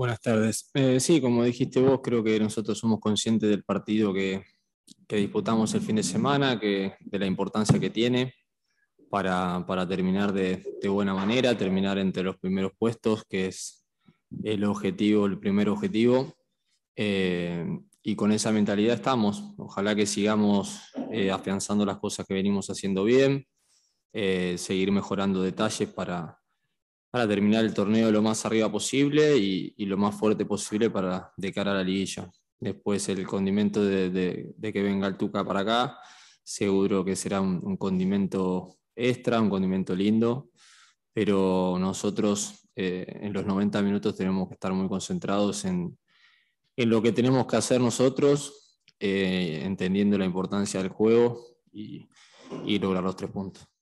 Buenas tardes. Eh, sí, como dijiste vos, creo que nosotros somos conscientes del partido que, disputamos el fin de semana, que, de la importancia que tiene para, terminar de, buena manera, terminar entre los primeros puestos, que es el objetivo, el primer objetivo. Eh, y con esa mentalidad estamos. Ojalá que sigamos eh, afianzando las cosas que venimos haciendo bien, seguir mejorando detalles para, para terminar el torneo lo más arriba posible y, lo más fuerte posible para de cara a la liguilla. Después el condimento de, que venga el Tuca para acá, seguro que será un, condimento extra, un condimento lindo, pero nosotros eh, en los 90 minutos tenemos que estar muy concentrados en, en lo que tenemos que hacer nosotros, eh, entendiendo la importancia del juego y, y lograr los tres puntos.